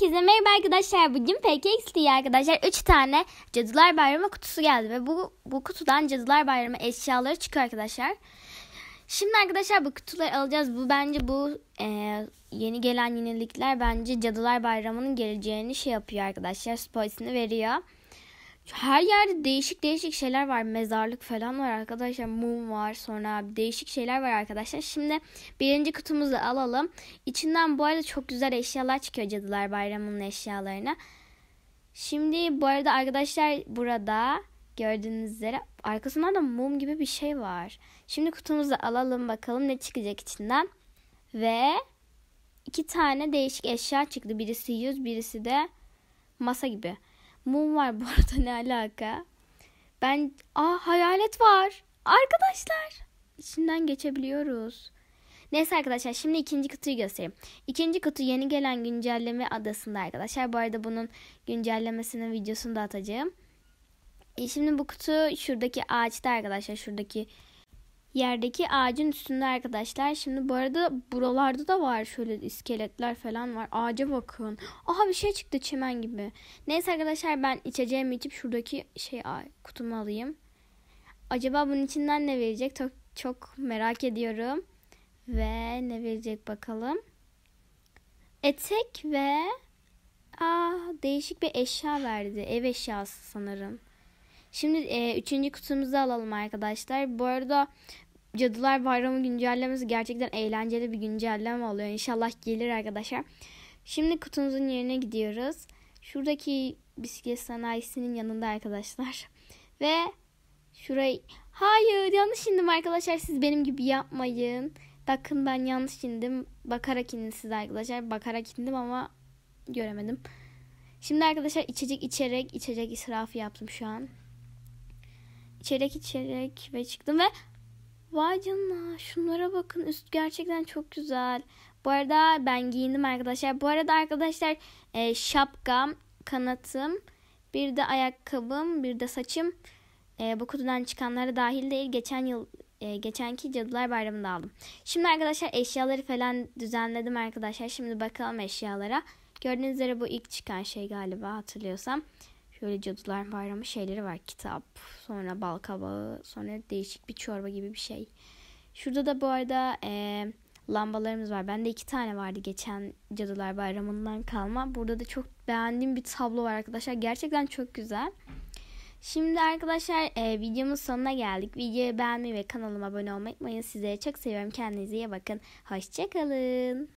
Herkese merhaba arkadaşlar. Bugün PKX'liye arkadaşlar 3 tane Cadılar Bayramı kutusu geldi ve bu bu kutudan Cadılar Bayramı eşyaları çıkıyor arkadaşlar. Şimdi arkadaşlar bu kutuları alacağız. Bu bence bu e, yeni gelen yenilikler bence Cadılar Bayramı'nın geleceğini şey yapıyor arkadaşlar. Spoils'ini veriyor her yerde değişik değişik şeyler var. Mezarlık falan var arkadaşlar. Mum var sonra değişik şeyler var arkadaşlar. Şimdi birinci kutumuzu alalım. İçinden bu arada çok güzel eşyalar çıkıyor Cadılar Bayramı'nın eşyalarına. Şimdi bu arada arkadaşlar burada gördüğünüz üzere arkasından da mum gibi bir şey var. Şimdi kutumuzu alalım bakalım ne çıkacak içinden. Ve iki tane değişik eşya çıktı. Birisi yüz birisi de masa gibi. Mum var bu arada ne alaka? Ben aa hayalet var. Arkadaşlar içinden geçebiliyoruz. Neyse arkadaşlar şimdi ikinci kutuyu göstereyim. İkinci kutu yeni gelen güncelleme adasında arkadaşlar. Bu arada bunun güncellemesinin videosunu da atacağım. E şimdi bu kutu şuradaki ağaçta arkadaşlar. Şuradaki yerdeki ağacın üstünde arkadaşlar. Şimdi bu arada buralarda da var şöyle iskeletler falan var. Ağaca bakın. Aha bir şey çıktı çimen gibi. Neyse arkadaşlar ben içeceğimi içip şuradaki şey kutumu alayım. Acaba bunun içinden ne verecek? Çok, çok merak ediyorum. Ve ne verecek bakalım. Etek ve aa, değişik bir eşya verdi. Ev eşyası sanırım. Şimdi e, üçüncü kutumuzu alalım arkadaşlar. Bu arada Cadılar Bayramı güncellemesi gerçekten eğlenceli bir güncelleme oluyor. İnşallah gelir arkadaşlar. Şimdi kutumuzun yerine gidiyoruz. Şuradaki bisiklet sanayisinin yanında arkadaşlar. Ve şurayı... Hayır yanlış indim arkadaşlar. Siz benim gibi yapmayın. Bakın ben yanlış indim. Bakarak indim siz arkadaşlar. Bakarak indim ama göremedim. Şimdi arkadaşlar içecek içerek içecek israfı yaptım şu an. İçerek içerek ve çıktım ve Vay canına şunlara bakın üst gerçekten çok güzel. Bu arada ben giyindim arkadaşlar. Bu arada arkadaşlar e, şapkam, kanatım, bir de ayakkabım, bir de saçım e, bu kutudan çıkanlara dahil değil. Geçen yıl e, geçenki Cadılar Bayramı'nda aldım. Şimdi arkadaşlar eşyaları falan düzenledim arkadaşlar. Şimdi bakalım eşyalara. Gördüğünüz üzere bu ilk çıkan şey galiba hatırlıyorsam böyle cadılar bayramı şeyleri var. Kitap, sonra bal kabağı, sonra değişik bir çorba gibi bir şey. Şurada da bu arada e, lambalarımız var. Bende iki tane vardı geçen cadılar bayramından kalma. Burada da çok beğendiğim bir tablo var arkadaşlar. Gerçekten çok güzel. Şimdi arkadaşlar e, videomun sonuna geldik. Videoyu beğenmeyi ve kanalıma abone olmayı unutmayın. Sizleri çok seviyorum. Kendinize iyi bakın. Hoşçakalın.